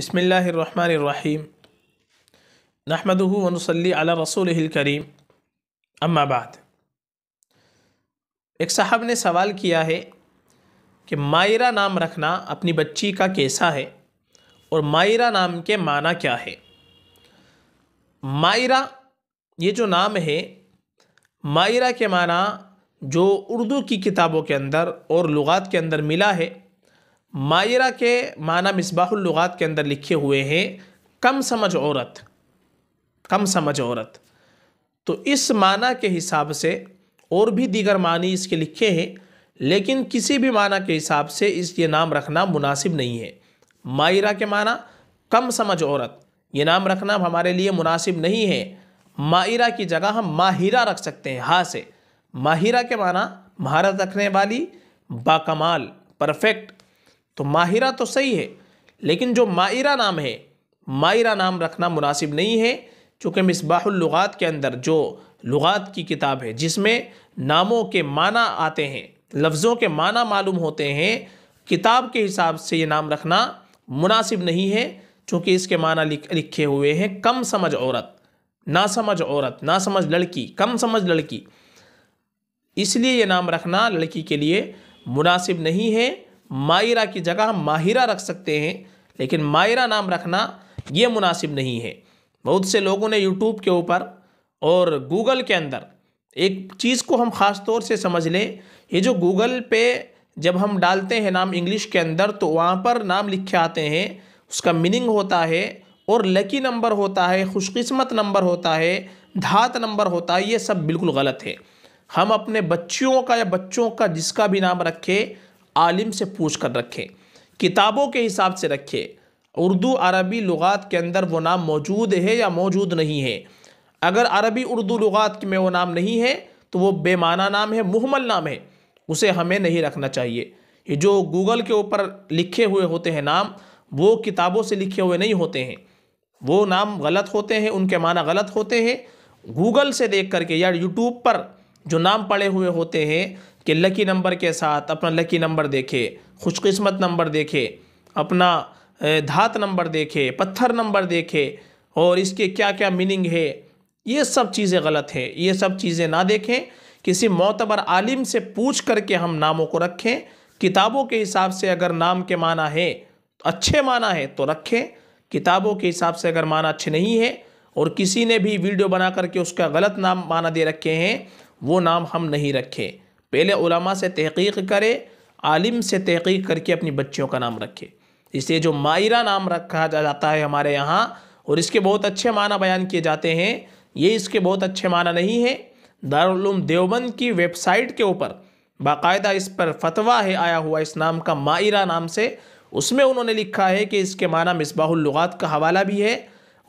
बसमीम नहमदू वनसली अला रसूल करीम अम्माबाद एक साहब ने सवाल किया है कि मायरा नाम रखना अपनी बच्ची का कैसा है और मायरा नाम के माना क्या है मायरा ये जो नाम है मायरा के माना जो उर्दू की किताबों के अंदर और लुगात के अंदर मिला है मायरा के माना मिसबाहुल्लुगात के अंदर लिखे हुए हैं कम समझ औरत कम समझ औरत तो इस माना के हिसाब से और भी दीगर मानी इसके लिखे हैं लेकिन किसी भी माना के हिसाब से इसके नाम रखना मुनासिब नहीं है मायरा के माना कम समझ औरत ये नाम रखना हमारे लिए मुनासिब नहीं है मायरा की जगह हम माहिरा रख सकते हैं हा से माहिरा के माना महारत रखने वाली बाकमाल परफेक्ट तो माहिरा तो सही है लेकिन जो मायरा नाम है मायरा नाम रखना मुनासिब नहीं है चूँकि मिसबाहुल्लुगात के अंदर जो लुगात की किताब है जिसमें नामों के माना आते हैं लफ्ज़ों के माना मालूम होते हैं किताब के हिसाब से ये नाम रखना मुनासिब नहीं है चूँकि इसके माना लिख, लिखे हुए हैं कम समझ औरत ना समझ औरत ना समझ लड़की कम समझ लड़की इसलिए ये नाम रखना लड़की के लिए मुनासिब नहीं है मायरा की जगह हम माहिरा रख सकते हैं लेकिन मायरा नाम रखना ये मुनासिब नहीं है बहुत से लोगों ने यूट्यूब के ऊपर और गूगल के अंदर एक चीज़ को हम ख़ास तौर से समझ लें ये जो गूगल पे जब हम डालते हैं नाम इंग्लिश के अंदर तो वहाँ पर नाम लिखे आते हैं उसका मीनिंग होता है और लकी नंबर होता है खुशकिस्मत नंबर होता है धात नंबर होता है ये सब बिल्कुल गलत है हम अपने बच्चियों का या बच्चों का जिसका भी नाम रखे आलिम से पूछ कर रखें किताबों के हिसाब से रखें उर्दू अरबी लुगात के अंदर वो नाम मौजूद है या मौजूद नहीं है अगर अरबी उर्दू लुगात में वो नाम नहीं है तो वो बेमाना नाम है मुहमल नाम है उसे हमें नहीं रखना चाहिए ये जो गूगल के ऊपर लिखे हुए होते हैं नाम वो किताबों से लिखे हुए नहीं होते हैं वो नाम गलत होते हैं उनके माना गलत होते हैं गूगल से देख करके या यूट्यूब पर जो नाम पड़े हुए होते हैं कि लकी नंबर के साथ अपना लकी नंबर देखे खुशकिस्मत नंबर देखे अपना धात नंबर देखे पत्थर नंबर देखे और इसके क्या क्या मीनिंग है ये सब चीज़ें गलत हैं ये सब चीज़ें ना देखें किसी मोतबर आलिम से पूछ करके हम नामों को रखें किताबों के हिसाब से अगर नाम के माना है अच्छे माना है तो रखें किताबों के हिसाब से अगर माना अच्छे नहीं है और किसी ने भी वीडियो बना करके उसका गलत नाम माना दे रखे हैं वो नाम हम नहीं रखें पहले उलमा से तहकीक करे आलिम से तहकीक करके अपनी बच्चियों का नाम रखे इसे जो मायरा नाम रखा जाता है हमारे यहाँ और इसके बहुत अच्छे माना बयान किए जाते हैं ये इसके बहुत अच्छे माना नहीं है दारुलूम देवबंद की वेबसाइट के ऊपर बाकायदा इस पर फतवा है आया हुआ इस नाम का मायरा नाम से उसमें उन्होंने लिखा है कि इसके माना मिसबाहुलगात का हवाला भी है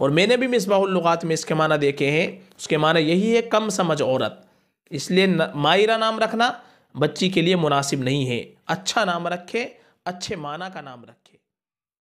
और मैंने भी मिसबाहुलगात में इसके माना देखे हैं उसके माना यही है कम समझ औरत इसलिए न, मायरा नाम रखना बच्ची के लिए मुनासिब नहीं है अच्छा नाम रखे अच्छे माना का नाम रखें